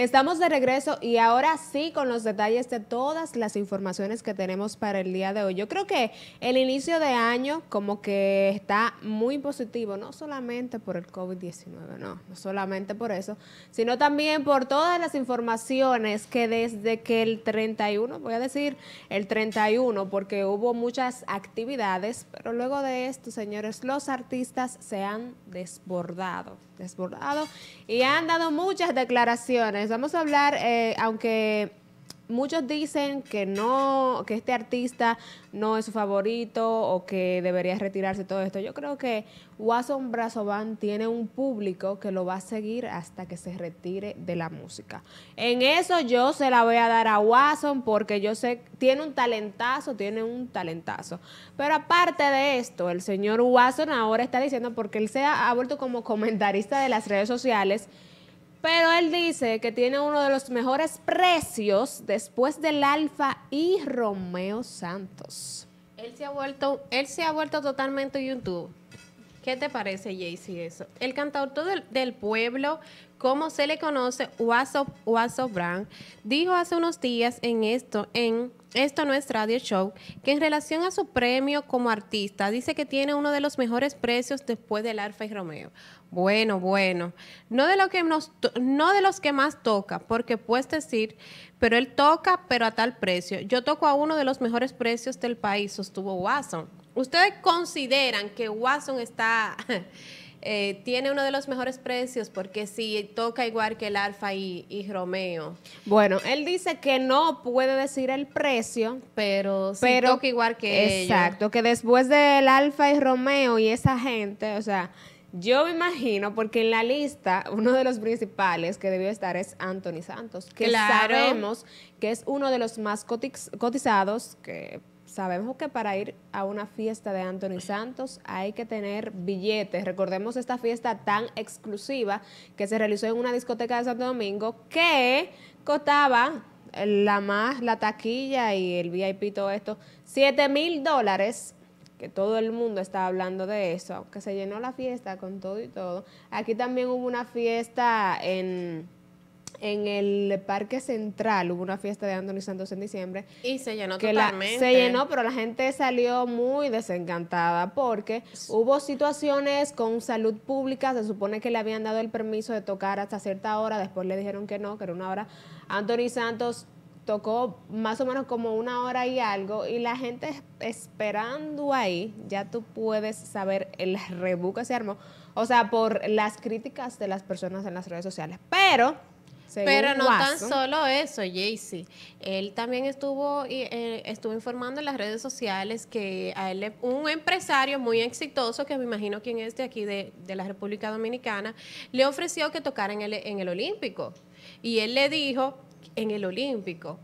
Estamos de regreso y ahora sí con los detalles de todas las informaciones que tenemos para el día de hoy. Yo creo que el inicio de año como que está muy positivo, no solamente por el COVID-19, no, no solamente por eso, sino también por todas las informaciones que desde que el 31, voy a decir el 31, porque hubo muchas actividades, pero luego de esto, señores, los artistas se han desbordado desbordado y han dado muchas declaraciones. Vamos a hablar, eh, aunque muchos dicen que no, que este artista no es su favorito o que debería retirarse todo esto. Yo creo que Watson Brazovan tiene un público que lo va a seguir hasta que se retire de la música. En eso yo se la voy a dar a Watson porque yo sé, tiene un talentazo, tiene un talentazo. Pero aparte de esto, el señor Watson ahora está diciendo, porque él se ha vuelto como comentarista de las redes sociales, pero él dice que tiene uno de los mejores precios después del Alfa y Romeo Santos. Él se ha vuelto, él se ha vuelto totalmente YouTube. ¿Qué te parece, Jaycee, eso? El cantautor del pueblo como se le conoce, WhatsApp, Brand, dijo hace unos días en esto, en Esto No es Radio Show, que en relación a su premio como artista, dice que tiene uno de los mejores precios después del Alfa y Romeo. Bueno, bueno, no de, lo que no de los que más toca, porque puedes decir, pero él toca, pero a tal precio. Yo toco a uno de los mejores precios del país, sostuvo Watson. ¿Ustedes consideran que Watson está... Eh, tiene uno de los mejores precios porque si toca igual que el Alfa y, Romeo. Bueno, él dice que no puede decir el precio, pero, sí toca igual que Exacto, que después del Alfa y Romeo y esa gente, o sea, yo me imagino, porque en la lista uno de los principales que debió estar es Anthony Santos, que sabemos que es uno de los más cotizados, que Sabemos que para ir a una fiesta de Anthony Santos hay que tener billetes. Recordemos esta fiesta tan exclusiva que se realizó en una discoteca de Santo Domingo que costaba la más, la taquilla y el VIP, todo esto, 7 mil dólares que todo el mundo estaba hablando de eso, aunque se llenó la fiesta con todo y todo. Aquí también hubo una fiesta en en el Parque Central hubo una fiesta de Anthony Santos en diciembre. Y se llenó totalmente. se llenó, pero la gente salió muy desencantada porque hubo situaciones con salud pública. Se supone que le habían dado el permiso de tocar hasta cierta hora. Después le dijeron que no, que era una hora. Anthony Santos tocó más o menos como una hora y algo y la gente esperando ahí, ya tú puedes saber el rebu que se armó, o sea, por las críticas de las personas en las redes sociales. Pero pero no tan solo eso, Jaycee. Él también estuvo, eh, estuvo informando en las redes sociales que a él, un empresario muy exitoso, que me imagino quién es de aquí, de, la República Dominicana, le ofreció que tocara en en el Olímpico. Y él le dijo, en el Olímpico.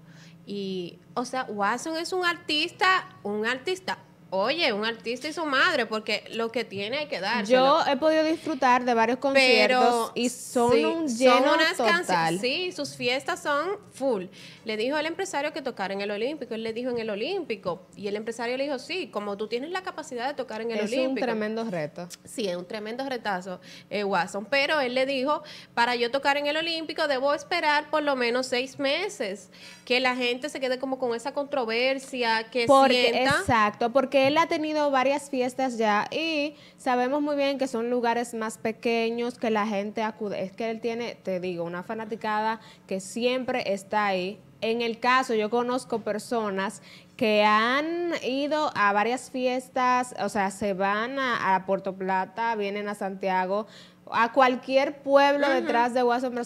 Y, o sea, Watson es un artista, un artista Oye, un artista y su madre, porque lo que tiene hay que dar. Yo he podido disfrutar de varios conciertos y son un lleno son total. Sí, sus fiestas son full. Le dijo al empresario que tocar en el Olímpico, él le dijo en el Olímpico y el empresario le dijo, "Sí, como tú tienes la capacidad de tocar en el Olímpico." Es un tremendo reto. Sí, es un tremendo retazo, eh, Watson, pero él le dijo, "Para yo tocar en el Olímpico debo esperar por lo menos seis meses, que la gente se quede como con esa controversia, que porque, sienta." Exacto, porque él ha tenido varias fiestas ya y sabemos muy bien que son lugares más pequeños que la gente acude. Es que él tiene, te digo, una fanaticada que siempre está ahí. En el caso, yo conozco personas que han ido a varias fiestas, o sea, se van a, Puerto Plata, vienen a Santiago, a cualquier pueblo detrás de Guasón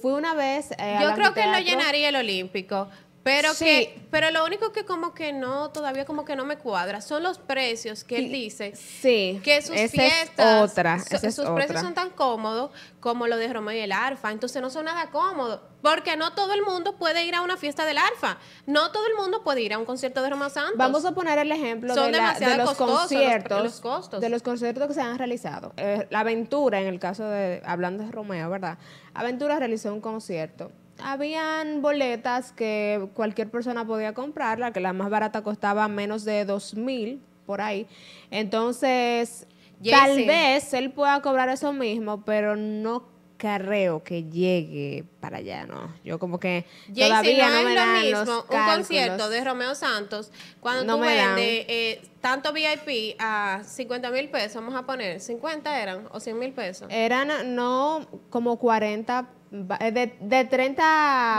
Fui una vez. Eh, yo creo que lo llenaría el Olímpico. Pero que, pero lo único que como que no, todavía como que no me cuadra, son los precios que él dice. Sí. Que sus fiestas, es sus precios son tan cómodos como lo de Romeo y el Arfa, entonces no son nada cómodos, porque no todo el mundo puede ir a una fiesta del Arfa, no todo el mundo puede ir a un concierto de Romeo Santos. Vamos a poner el ejemplo de, los conciertos, costos. de los conciertos que se han realizado. Eh, la Aventura, en el caso de hablando de Romeo, ¿verdad? Aventura realizó un concierto habían boletas que cualquier persona podía comprar, la que la más barata costaba menos de dos mil por ahí. Entonces, tal vez él pueda cobrar eso mismo, pero no creo que llegue allá, no. Yo como que todavía no, es lo mismo un concierto de Romeo Santos cuando no vendes eh, tanto VIP a 50 mil pesos, vamos a poner, 50 eran o 100 mil pesos. Eran no como 40 eh, de, de 30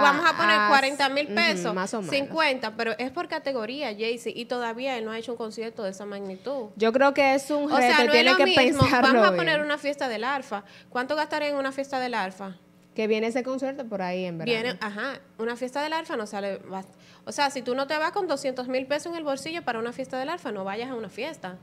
Vamos a poner 40 mil pesos. Más o menos. 50, pero es por categoría, Jaycee. Y todavía él no ha hecho un concierto de esa magnitud. Yo creo que es un reto. O sea, no es lo mismo. Vamos a poner una fiesta del Alfa, ¿Cuánto gastaré en una fiesta del Alfa? Que viene ese concierto por ahí en verano. Viene, ajá, una fiesta del alfa no sale. O sea, si tú no te vas con 200 mil pesos en el bolsillo para una fiesta del alfa, no vayas a una fiesta.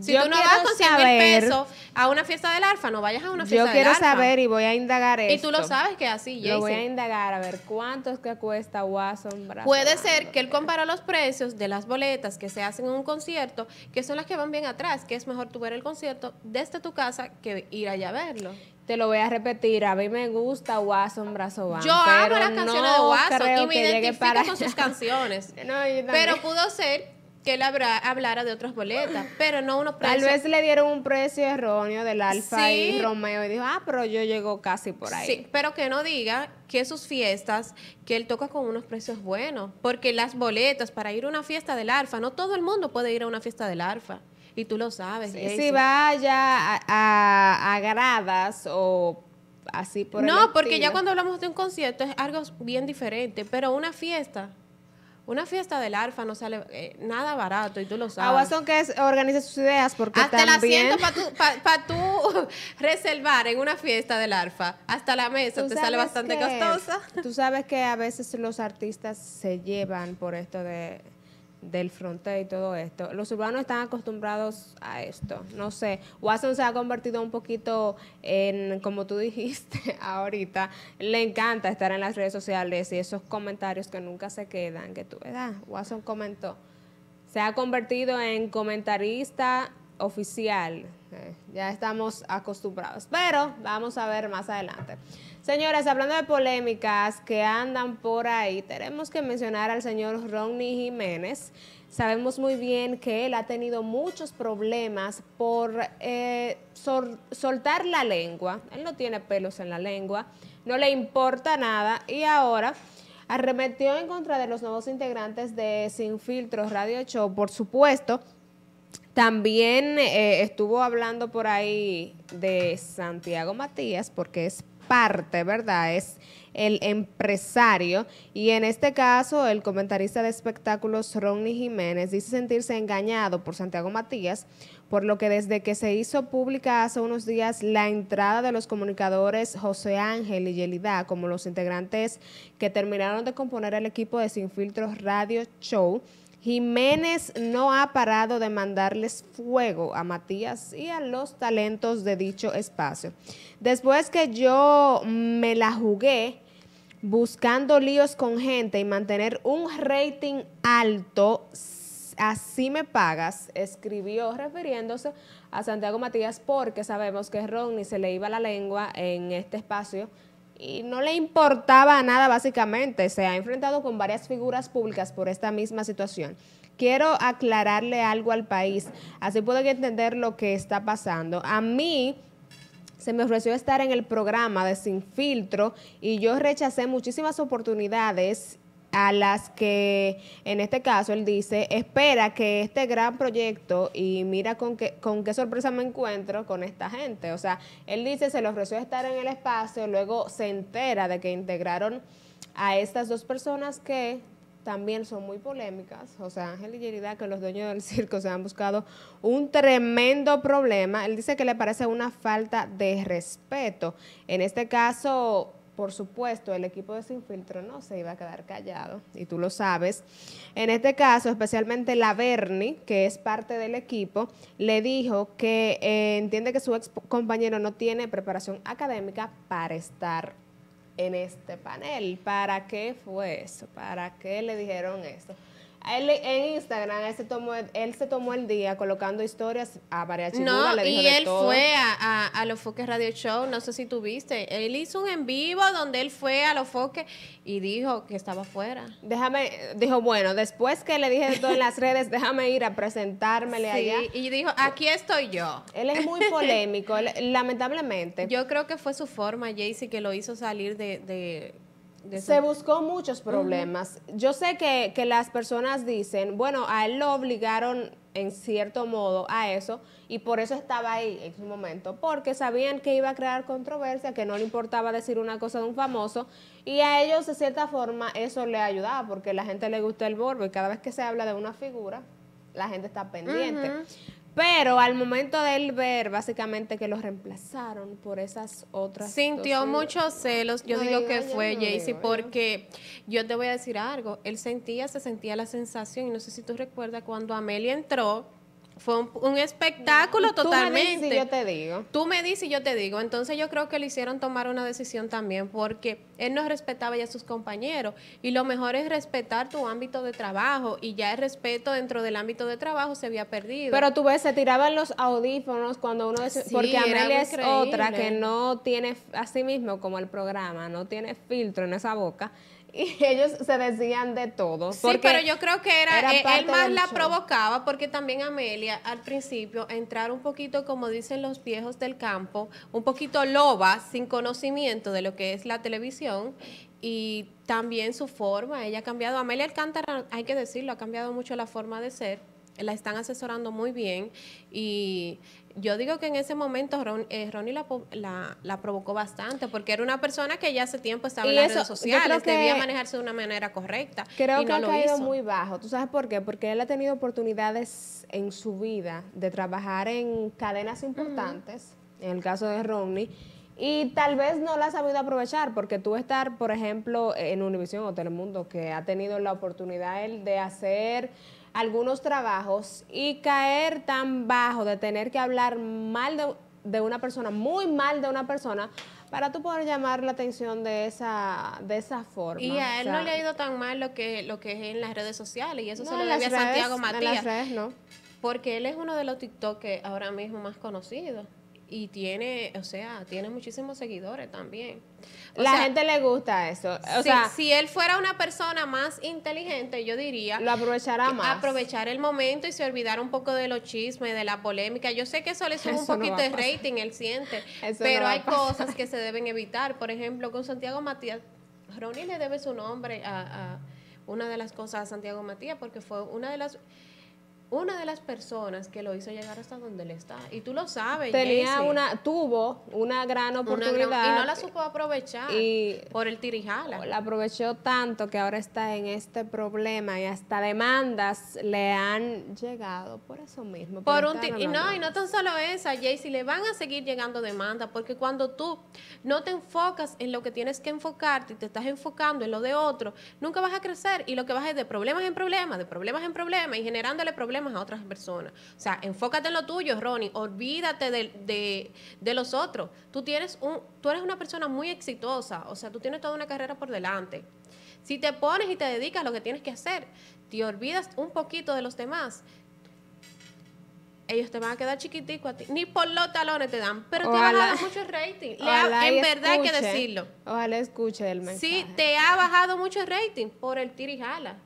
Si tú no vas con 100 pesos a una fiesta del alfa, no vayas a una fiesta del alfa. Yo quiero saber y voy a indagar eso. Y tú lo sabes que así, Jason. Lo voy a indagar a ver cuánto es que cuesta Watson. sombra Puede ser que él compara los precios de las boletas que se hacen en un concierto, que son las que van bien atrás, que es mejor tú ver el concierto desde tu casa que ir allá a verlo. Te lo voy a repetir, a mí me gusta Watson brazo. Yo amo las canciones de Wasson y me identifico con sus canciones. pero pudo ser que él habrá hablara de otras boletas, pero no unos precios. Tal vez le dieron un precio erróneo del Alfa y Romeo y dijo, ah, pero yo llego casi por ahí. Sí, pero que no diga que sus fiestas, que él toca con unos precios buenos, porque las boletas para ir a una fiesta del Alfa, no todo el mundo puede ir a una fiesta del Alfa. Y tú lo sabes. Sí, si vaya a, a, gradas o así por No, porque ya cuando hablamos de un concierto es algo bien diferente, pero una fiesta una fiesta del ARFA no sale eh, nada barato y tú lo sabes. Aguasón que es, sus ideas porque Hasta el asiento para tú, reservar en una fiesta del ARFA, hasta la mesa, te sale bastante costosa. Tú sabes que a veces los artistas se llevan por esto de del fronte y todo esto. Los urbanos están acostumbrados a esto, no sé. Watson se ha convertido un poquito en, como tú dijiste ahorita, le encanta estar en las redes sociales y esos comentarios que nunca se quedan, que tú, ¿verdad? Watson comentó. Se ha convertido en comentarista oficial. Eh, ya estamos acostumbrados, pero vamos a ver más adelante. Señores, hablando de polémicas que andan por ahí, tenemos que mencionar al señor Ronnie Jiménez. Sabemos muy bien que él ha tenido muchos problemas por eh, soltar la lengua. Él no tiene pelos en la lengua, no le importa nada y ahora arremetió en contra de los nuevos integrantes de Sin Filtros Radio Show, por supuesto, también eh, estuvo hablando por ahí de Santiago Matías, porque es parte, ¿verdad? Es el empresario y en este caso el comentarista de espectáculos Ronnie Jiménez dice sentirse engañado por Santiago Matías, por lo que desde que se hizo pública hace unos días la entrada de los comunicadores José Ángel y Yelida como los integrantes que terminaron de componer el equipo de Sin Filtros Radio Show, Jiménez no ha parado de mandarles fuego a Matías y a los talentos de dicho espacio. Después que yo me la jugué buscando líos con gente y mantener un rating alto, así me pagas, escribió refiriéndose a Santiago Matías porque sabemos que Ronnie se le iba la lengua en este espacio y no le importaba nada básicamente. Se ha enfrentado con varias figuras públicas por esta misma situación. Quiero aclararle algo al país, así pueden entender lo que está pasando. A mí se me ofreció estar en el programa de Sin Filtro y yo rechacé muchísimas oportunidades a las que en este caso él dice, espera que este gran proyecto y mira con qué, con qué sorpresa me encuentro con esta gente. O sea, él dice, se le ofreció estar en el espacio, luego se entera de que integraron a estas dos personas que también son muy polémicas, O sea, Ángel y Yerida, que los dueños del circo se han buscado un tremendo problema. Él dice que le parece una falta de respeto. En este caso, por supuesto, el equipo de Sinfiltro no se iba a quedar callado, y tú lo sabes. En este caso, especialmente la Bernie, que es parte del equipo, le dijo que eh, entiende que su ex compañero no tiene preparación académica para estar en este panel. ¿Para qué fue eso? ¿Para qué le dijeron esto? Él, en Instagram él se, tomó, él se tomó el día colocando historias a varias chicas. le dijo y él fue a, a, los Foques Radio Show, no sé si tú viste. Él hizo un en vivo donde él fue a los Foques y dijo que estaba fuera. Déjame, dijo, bueno, después que le dije esto en las redes, déjame ir a presentármele sí, Y dijo, aquí estoy yo. Él es muy polémico, lamentablemente. Yo creo que fue su forma, Jaycee, que lo hizo salir de se buscó muchos problemas. Yo sé que, que, las personas dicen, bueno, a él lo obligaron en cierto modo a eso y por eso estaba ahí en su momento, porque sabían que iba a crear controversia, que no le importaba decir una cosa de un famoso y a ellos de cierta forma eso le ayudaba porque la gente le gusta el borbo y cada vez que se habla de una figura, la gente está pendiente. Pero al momento de él ver, básicamente, que lo reemplazaron por esas otras. Sintió muchos celos, yo digo, que fue no porque yo te voy a decir algo. Él sentía, se sentía la sensación, y no sé si tú recuerdas cuando Amelia entró fue un, espectáculo totalmente. Tú me dices y yo te digo. Tú me dices y yo te digo. Entonces yo creo que le hicieron tomar una decisión también porque él no respetaba ya a sus compañeros y lo mejor es respetar tu ámbito de trabajo y ya el respeto dentro del ámbito de trabajo se había perdido. Pero tú ves, se tiraban los audífonos cuando uno... porque Amelia es otra que no tiene, así mismo como el programa, no tiene filtro en esa boca. y ellos se decían de todo. Sí, pero yo creo que era, eh, él, más la provocaba porque también Amelia al principio entrar un poquito, como dicen los viejos del campo, un poquito loba, sin conocimiento de lo que es la televisión y también su forma, ella ha cambiado. Amelia Alcántara, hay que decirlo, ha cambiado mucho la forma de ser la están asesorando muy bien y yo digo que en ese momento eh, Ronnie la, provocó bastante porque era una persona que ya hace tiempo estaba en las redes sociales, que debía manejarse de una manera correcta. Creo que no ha lo caído muy bajo. ¿Tú sabes por qué? Porque él ha tenido oportunidades en su vida de trabajar en cadenas importantes, en el caso de Ronnie. Y tal vez no la ha sabido aprovechar, porque tú estar, por ejemplo, en Univision o Telemundo, que ha tenido la oportunidad él de hacer algunos trabajos y caer tan bajo de tener que hablar mal de, una persona, muy mal de una persona, para tú poder llamar la atención de esa de esa forma. Y a él no le ha ido tan mal lo que lo que es en las redes sociales y eso se lo debía Santiago Matías. no. Porque él es uno de los TikTok ahora mismo más conocidos y tiene, o sea, tiene muchísimos seguidores también. la gente le gusta eso. O si, sea, si él fuera una persona más inteligente, yo diría... Lo aprovechará más. Aprovechar el momento y se olvidar un poco de los chismes, de la polémica. Yo sé que eso le sube un poquito de rating, él siente. pero hay cosas que se deben evitar. Por ejemplo, con Santiago Matías, Ronnie le debe su nombre a una de las cosas a Santiago Matías porque fue una de las una de las personas que lo hizo llegar hasta donde él está. Y tú lo sabes. Tenía una, tuvo una gran oportunidad. y no la supo aprovechar por el tirijala. La aprovechó tanto que ahora está en este problema y hasta demandas le han llegado por eso mismo. Por, un y no, y no tan solo esa, Jaycee, le van a seguir llegando demandas porque cuando tú no te enfocas en lo que tienes que enfocarte y te estás enfocando en lo de otro, nunca vas a crecer y lo que vas es de problemas en problemas, de problemas en problemas y generándole problemas a otras personas. O sea, enfócate en lo tuyo, Ronnie, olvídate de, de, los otros. Tú, tienes un, tú eres una persona muy exitosa, o sea, tú tienes toda una carrera por delante. Si te pones y te dedicas a lo que tienes que hacer, te olvidas un poquito de los demás, ellos te van a quedar chiquitico a ti. Ni por los talones te dan, pero te ha bajado mucho el rating. en verdad hay que decirlo. Ojalá escuche el mensaje. Sí, te ha bajado mucho el rating por el tir y jala.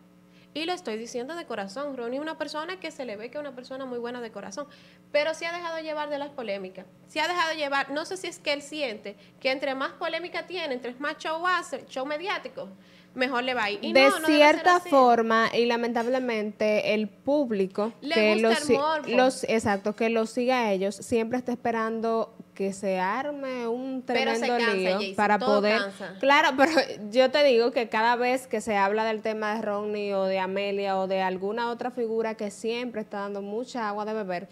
Y lo estoy diciendo de corazón. Ronnie una persona que se le ve que es una persona muy buena de corazón, pero se ha dejado llevar de las polémicas. Se ha dejado llevar, no sé si es que él siente que entre más polémica tiene, entre más show hace, show mediático, mejor le va a ir. Y de cierta forma, y lamentablemente, el público que, los, exacto, que los siga a ellos siempre está esperando que se arme un tremendo para poder. Claro, pero yo te digo que cada vez que se habla del tema de Ronnie o de Amelia o de alguna otra figura que siempre está dando mucha agua de beber,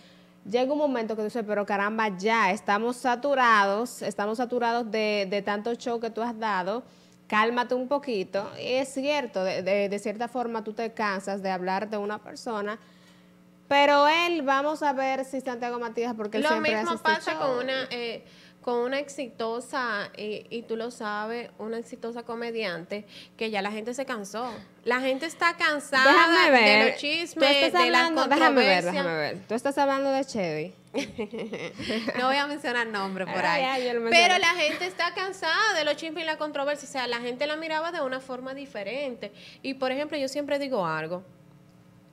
llega un momento que dices, pero caramba, ya estamos saturados, estamos saturados de, tanto show que tú has dado cálmate un poquito. Es cierto, de, de, cierta forma tú te cansas de hablar de una persona pero él, vamos a ver si Santiago Matías, porque él lo mismo este pasa con una eh, con una exitosa y, tú lo sabes, una exitosa comediante que ya la gente se cansó. La gente está cansada de los chismes, ¿Tú estás hablando, Déjame ver, déjame ver. Tú estás hablando de Chevy. no voy a mencionar nombres por ahí. pero la gente está cansada de los chismes y la controversia. O sea, la gente la miraba de una forma diferente. Y por ejemplo, yo siempre digo algo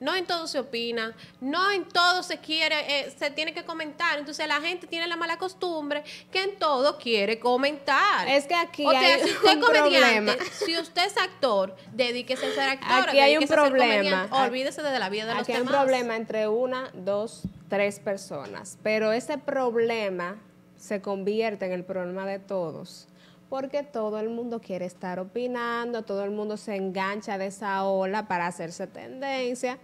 no en todo se opina, no en todo se quiere, eh, se tiene que comentar. Entonces la gente tiene la mala costumbre que en todo quiere comentar. Es que aquí si usted un es comediante, si usted es actor, dedíquese a ser actor. Aquí hay un problema. Olvídese de la vida de los demás. Aquí hay un problema entre una, dos, tres personas, pero ese problema se convierte en el problema de todos porque todo el mundo quiere estar opinando, todo el mundo se engancha de esa ola para hacerse tendencia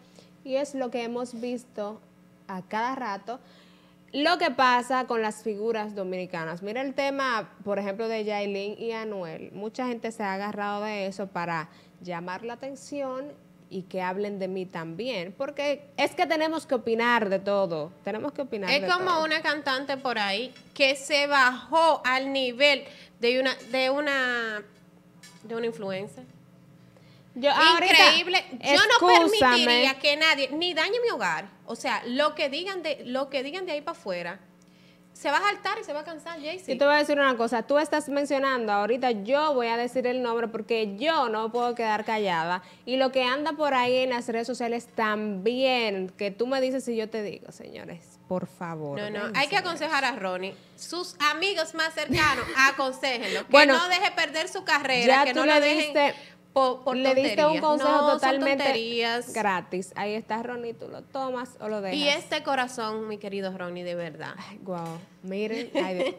y es lo que hemos visto a cada rato. Lo que pasa con las figuras dominicanas. Mira el tema, por ejemplo, de Yailin y Anuel. Mucha gente se ha agarrado de eso para llamar la atención y que hablen de mí también, porque es que tenemos que opinar de todo, tenemos que opinar. Es como una cantante por ahí que se bajó al nivel de una de una de una influencer. Yo, Increíble. Yo no permitiría que nadie ni dañe mi hogar. O sea, lo que digan de, lo que digan de ahí para afuera se va a saltar y se va a cansar, Jaycee. Yo te voy a decir una cosa. Tú estás mencionando, ahorita yo voy a decir el nombre porque yo no puedo quedar callada. Y lo que anda por ahí en las redes sociales también, que tú me dices y yo te digo, señores, por favor. No, no, hay que aconsejar a Ronnie. Sus amigos más cercanos, aconsejenlo. Que no deje perder su carrera, que no le dejen... Por, Le diste un consejo totalmente gratis. Ahí está, Ronnie, tú lo tomas o lo dejas. Y este corazón, mi querido Ronnie, de verdad. Guau, Miren,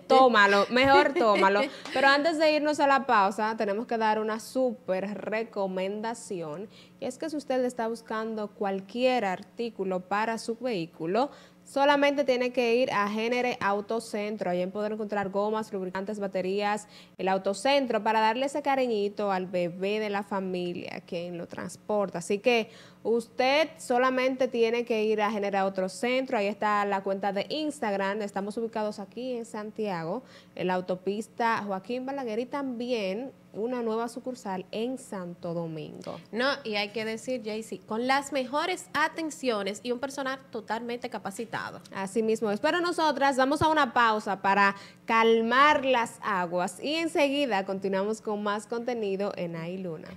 tómalo, mejor tómalo. Pero antes de irnos a la pausa, tenemos que dar una súper recomendación. Y es que si usted está buscando cualquier artículo para su vehículo, Solamente tiene que ir a Génere Autocentro. Allí podrá encontrar gomas, lubricantes, baterías, el autocentro para darle ese cariñito al bebé de la familia, quien lo transporta. Así que usted solamente tiene que ir a Génere Autocentro. Ahí está la cuenta de Instagram. Estamos ubicados aquí en Santiago, en la autopista Joaquín Balaguer y también una nueva sucursal en Santo Domingo. No, y hay que decir, Jaycee, con las mejores atenciones y un personal totalmente capacitado Asimismo, Así mismo espero nosotras vamos a una pausa para calmar las aguas y enseguida continuamos con más contenido en Ay Luna.